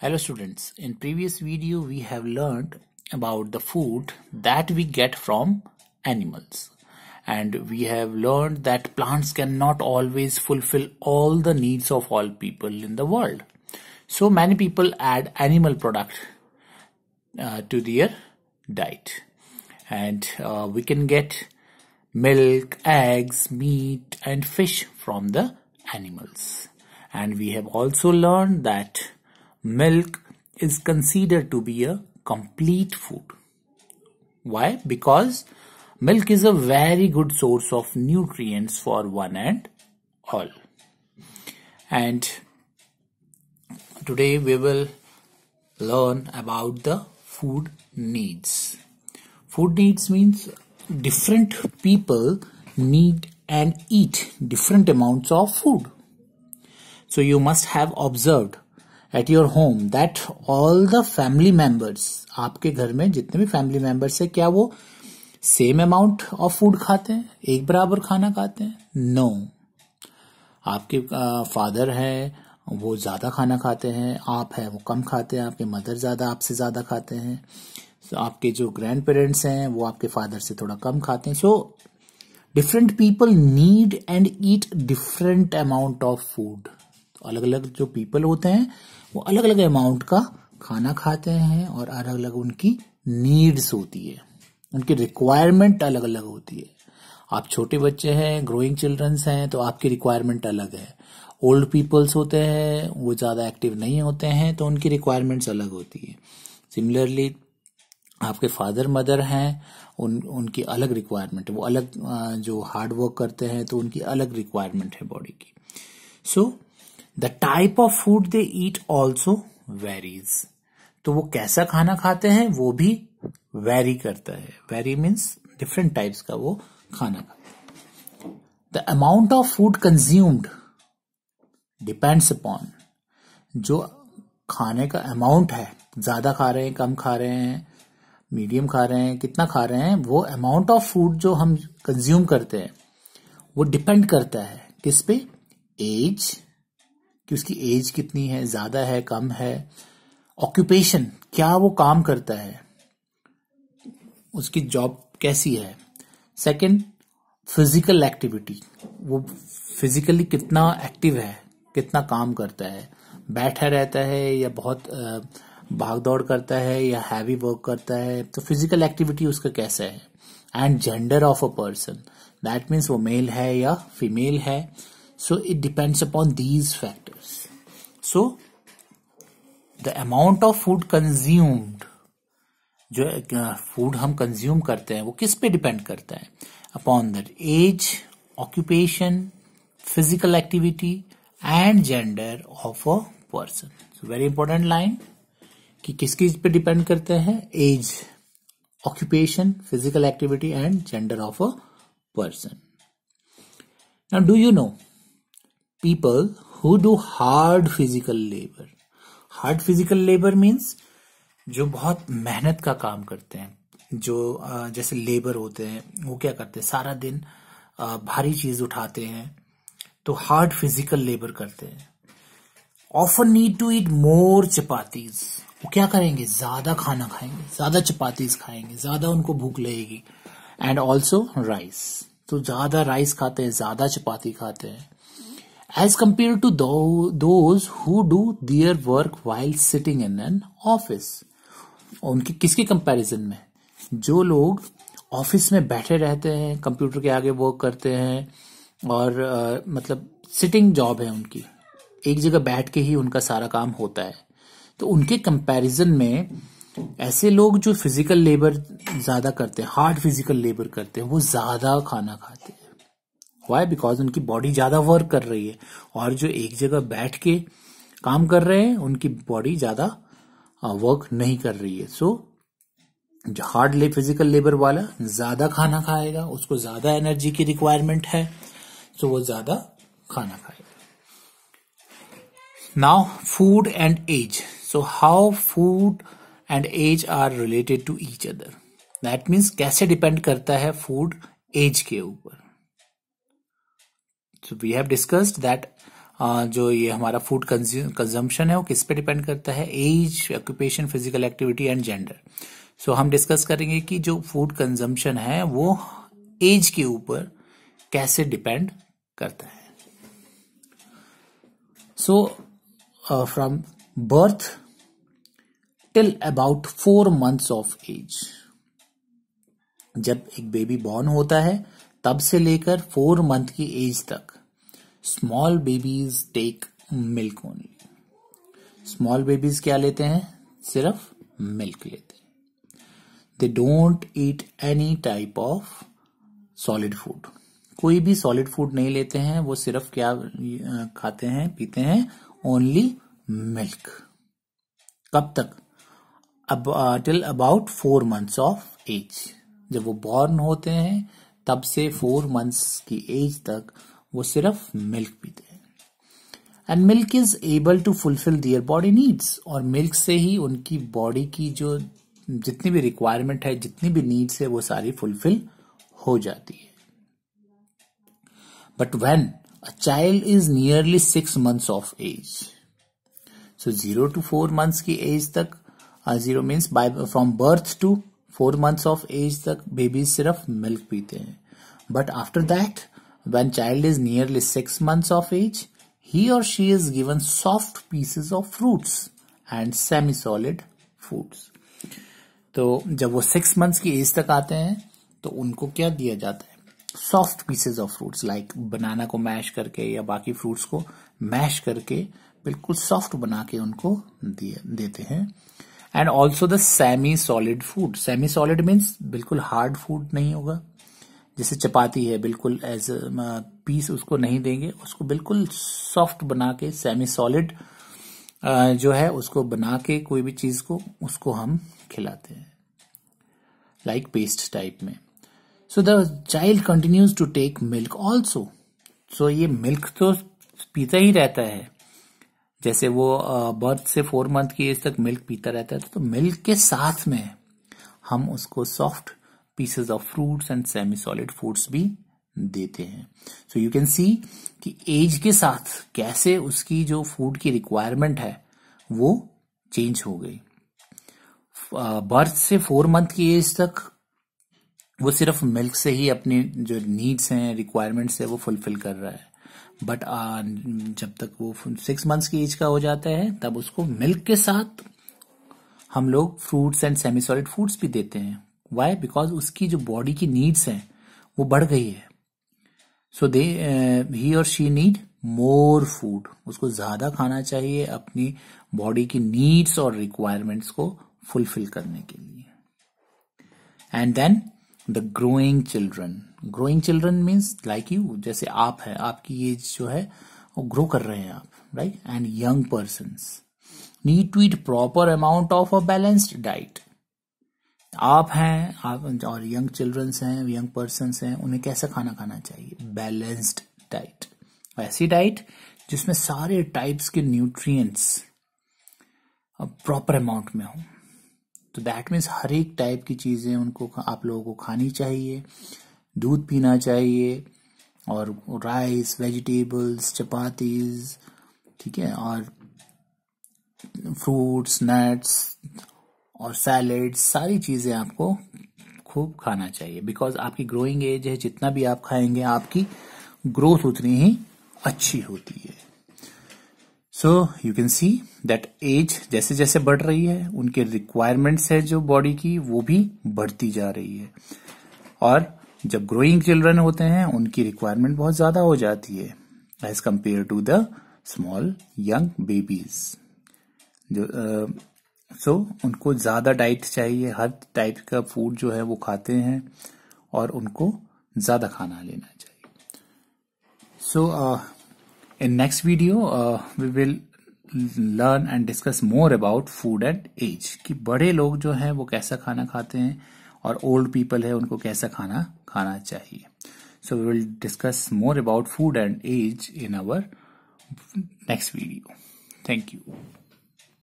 Hello students, in previous video we have learned about the food that we get from animals and we have learned that plants cannot always fulfill all the needs of all people in the world. So many people add animal product uh, to their diet and uh, we can get milk, eggs, meat and fish from the animals. And we have also learned that milk is considered to be a complete food. Why? Because milk is a very good source of nutrients for one and all. And today we will learn about the food needs. Food needs means different people need and eat different amounts of food. So you must have observed at your home that all the family members आपके घर में जितने भी family members है क्या वो same amount of food खाते हैं एक बराबर खाना खाते हैं नो no. आपके फादर हैं वो ज़्यादा खाना खाते हैं आप हैं वो कम खाते हैं आपके मदर ज़्यादा आपसे ज़्यादा खाते हैं so, आपके जो ग्रैंड पेरेंट्स हैं वो आपके फादर से थोड़ा कम खाते हैं so different people need and eat different amount of food अलग अलग जो पीपल होते हैं वो अलग अलग अमाउंट का खाना खाते हैं और अलग अलग उनकी नीड्स होती है उनकी रिक्वायरमेंट अलग अलग होती है आप छोटे बच्चे हैं ग्रोइंग चिल्ड्रंस हैं तो आपकी रिक्वायरमेंट अलग है ओल्ड पीपल्स होते हैं वो ज़्यादा एक्टिव नहीं होते हैं तो उनकी रिक्वायरमेंट्स अलग होती है सिमिलरली आपके फादर मदर हैं उन उनकी अलग रिक्वायरमेंट है वो अलग जो हार्ड वर्क करते हैं तो उनकी अलग रिक्वायरमेंट है बॉडी की so so, the type of food they eat also varies तो वो कैसा खाना खाते हैं वो भी वेरी करता है वेरी मीन्स डिफरेंट टाइप्स का वो खाना खाते हैं the amount of food consumed depends upon जो खाने का अमाउंट है ज्यादा खा रहे हैं कम खा रहे हैं मीडियम खा रहे हैं कितना खा रहे हैं वो अमाउंट ऑफ फूड जो हम कंज्यूम करते हैं वो डिपेंड करता है किस पे एज कि उसकी एज कितनी है ज्यादा है कम है ऑक्यूपेशन क्या वो काम करता है उसकी जॉब कैसी है सेकंड फिजिकल एक्टिविटी वो फिजिकली कितना एक्टिव है कितना काम करता है बैठा रहता है या बहुत भाग दौड़ करता है या हैवी वर्क करता है तो फिजिकल एक्टिविटी उसका कैसा है and gender of a person that means वो मेल है या फीमेल है so it depends upon these factors so the amount of food consumed जो फूड हम कंज्यूम करते हैं वो किस पे डिपेंड करता है upon their age occupation physical activity and gender of a person so very important line कि किस किस पे डिपेंड करते हैं age occupation physical activity and gender of a person now do you know people who do hard physical labor. Hard physical labor means जो बहुत मेहनत का काम करते हैं जो जैसे लेबर होते हैं वो क्या करते हैं सारा दिन भारी चीज उठाते हैं तो हार्ड फिजिकल लेबर करते हैं often need to eat more chapatis वो क्या करेंगे ज्यादा खाना खाएंगे ज्यादा चपातीज खाएंगे ज्यादा उनको भूख लगेगी एंड ऑल्सो राइस तो ज्यादा राइस खाते हैं ज्यादा चपाती खाते हैं as compared to those who do their work while sitting in an office उनकी किसके कंपैरिजन में जो लोग ऑफिस में बैठे रहते हैं कंप्यूटर के आगे वर्क करते हैं और आ, मतलब सिटिंग जॉब है उनकी एक जगह बैठ के ही उनका सारा काम होता है तो उनके कंपैरिजन में ऐसे लोग जो फिजिकल लेबर ज्यादा करते हैं हार्ड फिजिकल लेबर करते हैं वो ज्यादा खाना खाते वाई बिकॉज उनकी बॉडी ज्यादा वर्क कर रही है और जो एक जगह बैठ के काम कर रहे हैं उनकी बॉडी ज्यादा वर्क नहीं कर रही है सो so, जो हार्ड ले फिजिकल लेबर वाला ज्यादा खाना खाएगा उसको ज्यादा एनर्जी की रिक्वायरमेंट है सो तो so वो ज्यादा खाना खाएगा now food and age so how food and age are related to each other that means कैसे डिपेंड करता है फूड एज के ऊपर वी हैव डिस्कस्ड दैट जो ये हमारा फूड कंजम्पशन है वो किस पे डिपेंड करता है age occupation physical activity and gender so हम डिस्कस करेंगे कि जो फूड कंजम्पशन है वो एज के ऊपर कैसे डिपेंड करता है so from birth till about four months of age जब एक बेबी बॉर्न होता है तब से लेकर फोर मंथ की एज तक small babies take milk only small babies क्या लेते हैं सिर्फ मिल्क लेते हैं they don't eat any type of solid food कोई भी सॉलिड फूड नहीं लेते हैं वो सिर्फ क्या खाते हैं पीते हैं ओनली मिल्क कब तक अब till about four months of age जब वो बॉर्न होते हैं तब से फोर मंथ्स की एज तक वो सिर्फ मिल्क पीते हैं and milk is able to fulfil their body needs और मिल्क से ही उनकी बॉडी की जो जितनी भी रिक्वायरमेंट है जितनी भी नीड्स है वो सारी फुलफिल हो जाती है but when a child is nearly six months of age so zero to four months की एज तक zero means by from birth to four months of age तक बेबी सिर्फ मिल्क पीते हैं but after that When child is nearly 6 months of age, he or she is given soft pieces of fruits and semi solid foods तो जब वो six months की age तक आते हैं तो उनको क्या दिया जाता है soft pieces of fruits like banana को मैश करके या बाकी फ्रूट्स को मैश करके बिल्कुल सॉफ्ट बना के उनको दिए देते हैं and also the semi solid food semi solid means बिल्कुल हार्ड फूड नहीं होगा जैसे चपाती है बिल्कुल एज पीस उसको नहीं देंगे उसको बिल्कुल सॉफ्ट बना के सेमी सॉलिड जो है उसको बना के कोई भी चीज को उसको हम खिलाते हैं लाइक like पेस्ट टाइप में so the child continues to take milk also so ये मिल्क तो पीता ही रहता है जैसे वो बर्थ से फोर मंथ की एज तक मिल्क पीता रहता है तो मिल्क के साथ में हम उसको soft pieces of fruits and semi solid foods भी देते हैं सो यू कैन सी कि एज के साथ कैसे उसकी जो फूड की रिक्वायरमेंट है वो चेंज हो गई बर्थ से फोर मंथ की एज तक वो सिर्फ मिल्क से ही अपने जो नीड्स हैं रिक्वायरमेंट्स है वो फुलफिल कर रहा है बट जब तक वो सिक्स मंथ्स की एज का हो जाता है तब उसको मिल्क के साथ हम लोग fruits and semi solid foods भी देते हैं वाई बिकॉज उसकी जो बॉडी की नीड्स हैं वो बढ़ गई है सो दे ही और शी नीड मोर फूड उसको ज्यादा खाना चाहिए अपनी बॉडी की नीड्स और रिक्वायरमेंट्स को फुलफिल करने के लिए and then the growing children growing children means like you जैसे आप है आपकी एज जो है वो ग्रो कर रहे हैं आप right and young person need to eat proper amount of a balanced diet आप हैं आप और यंग चिल्ड्रंस हैं यंग पर्सन हैं उन्हें कैसा खाना खाना चाहिए बैलेंस्ड डाइट ऐसी डाइट जिसमें सारे टाइप्स के न्यूट्रिएंट्स प्रॉपर अमाउंट में हो तो दैट मीन्स हर एक टाइप की चीज़ें उनको आप लोगों को खानी चाहिए दूध पीना चाहिए और राइस वेजिटेबल्स चपातीज ठीक है और फ्रूट्स नट्स और सैलेड सारी चीजें आपको खूब खाना चाहिए बिकॉज आपकी ग्रोइंग एज है जितना भी आप खाएंगे आपकी ग्रोथ उतनी ही अच्छी होती है so you can see that age जैसे जैसे बढ़ रही है उनके रिक्वायरमेंट्स है जो बॉडी की वो भी बढ़ती जा रही है और जब ग्रोइंग चिल्ड्रन होते हैं उनकी रिक्वायरमेंट बहुत ज्यादा हो जाती है as compare to the small young babies जो सो so, उनको ज़्यादा डाइट चाहिए हर टाइप का फूड जो है वो खाते हैं और उनको ज़्यादा खाना लेना चाहिए so in next video we will learn and discuss more about food and age कि बड़े लोग जो हैं वो कैसा खाना खाते हैं और ओल्ड पीपल है उनको कैसा खाना खाना चाहिए so we will discuss more about food and age in our next video thank you